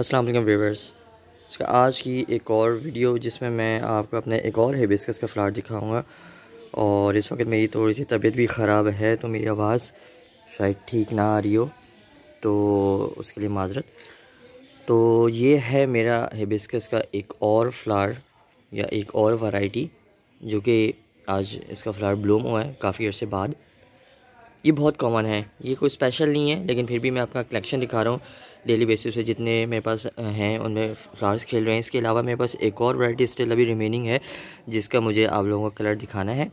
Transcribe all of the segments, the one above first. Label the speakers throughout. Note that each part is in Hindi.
Speaker 1: अस्सलाम वालेकुम व्यूवर्स इसका आज की एक और वीडियो जिसमें मैं आपको अपने एक और हेबिस्कस का फ्लाट दिखाऊंगा और इस वक्त मेरी थोड़ी सी तबीयत भी ख़राब है तो मेरी आवाज़ शायद ठीक ना आ रही हो तो उसके लिए माजरत तो ये है मेरा हेबिस्कस का एक और फ्लावर या एक और वैरायटी जो कि आज इसका फ्लावर ब्लूम हुआ है काफ़ी अर्से बाद ये बहुत कॉमन है ये कोई स्पेशल नहीं है लेकिन फिर भी मैं आपका कलेक्शन दिखा रहा हूँ डेली बेसिस पे जितने मेरे पास हैं उनमें फ्लावर्स खेल रहे हैं इसके अलावा मेरे पास एक और वैरायटी स्टिल अभी रिमेनिंग है जिसका मुझे आप लोगों का कलर दिखाना है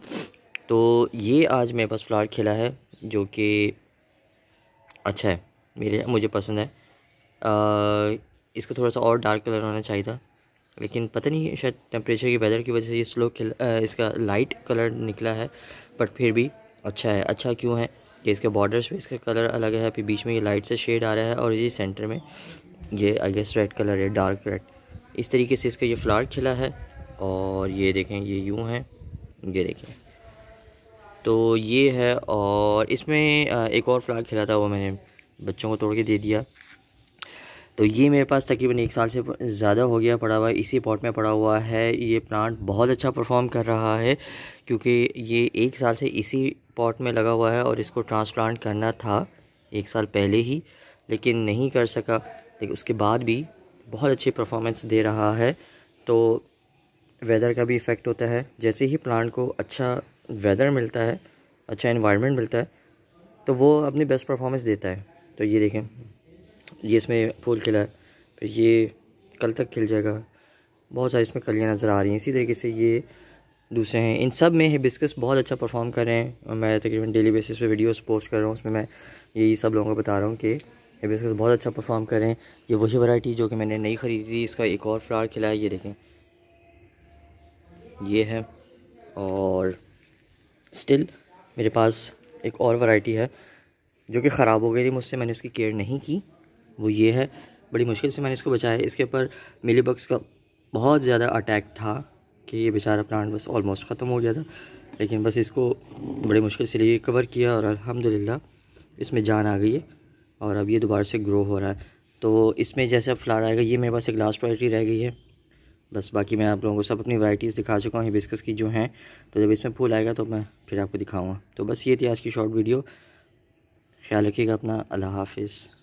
Speaker 1: तो ये आज मेरे पास फ्लावर खेला है जो कि अच्छा है मेरे मुझे पसंद है आ, इसको थोड़ा सा और डार्क कलर होना चाहिए था लेकिन पता नहीं शायद टेम्परेचर की वेदर की वजह से ये स्लो खिल इसका लाइट कलर निकला है बट फिर भी अच्छा है अच्छा क्यों है ये इसके बॉर्डर्स पे इसका कलर अलग है फिर बीच में ये लाइट से शेड आ रहा है और ये सेंटर में ये आई गेस रेड कलर है डार्क रेड इस तरीके से इसका ये फ्लावर खिला है और ये देखें ये यूँ है ये देखें तो ये है और इसमें एक और फ्लावर खिला था वो मैंने बच्चों को तोड़ के दे दिया तो ये मेरे पास तकरीबन एक साल से ज़्यादा हो गया पड़ा हुआ इसी पॉट में पड़ा हुआ है ये प्लांट बहुत अच्छा परफॉर्म कर रहा है क्योंकि ये एक साल से इसी पॉट में लगा हुआ है और इसको ट्रांसप्लांट करना था एक साल पहले ही लेकिन नहीं कर सका लेकिन उसके बाद भी बहुत अच्छी परफॉर्मेंस दे रहा है तो वेदर का भी इफ़ेक्ट होता है जैसे ही प्लांट को अच्छा वेदर मिलता है अच्छा इन्वायरमेंट मिलता है तो वो अपनी बेस्ट परफॉर्मेंस देता है तो ये देखें ये इसमें फूल खिला है फिर ये कल तक खिल जाएगा बहुत सारी इसमें कलियाँ नज़र आ रही हैं इसी तरीके से ये दूसरे हैं इन सब में हिबिस्कस बहुत अच्छा परफॉर्म कर रहे हैं मैं तकरीबन डेली बेसिस पे वीडियोस पोस्ट कर रहा हूँ उसमें मैं यही सब लोगों को बता रहा हूँ कि हिबिस्कस बहुत अच्छा परफॉर्म कर रहे हैं ये वही वैरायटी जो कि मैंने नई ख़रीदी इसका एक और फ्लावर खिला है ये देखें ये है और स्टिल मेरे पास एक और वैरायटी है जो कि ख़राब हो गई थी मुझसे मैंने उसकी केयर नहीं की वो ये है बड़ी मुश्किल से मैंने इसको बचाया इसके ऊपर मिली बग्स का बहुत ज़्यादा अटैक था कि ये बेचारा प्लांट बस ऑलमोस्ट ख़त्म हो गया था लेकिन बस इसको बड़ी मुश्किल से रिकवर किया और अलहमदिल्ला इसमें जान आ गई है और अब ये दोबारा से ग्रो हो रहा है तो इसमें जैसे फ्लार आएगा ये मेरे पास एक लास्ट वाइटी रह गई है बस बाकी मैं आप लोगों को सब अपनी वैराइटीज़ दिखा चुका हूँ हिबिस्कस की जो हैं तो जब इसमें फूल आएगा तो मैं फिर आपको दिखाऊँगा तो बस ये थी आज की शॉर्ट वीडियो ख्याल रखिएगा अपना अल्लाह हाफिज़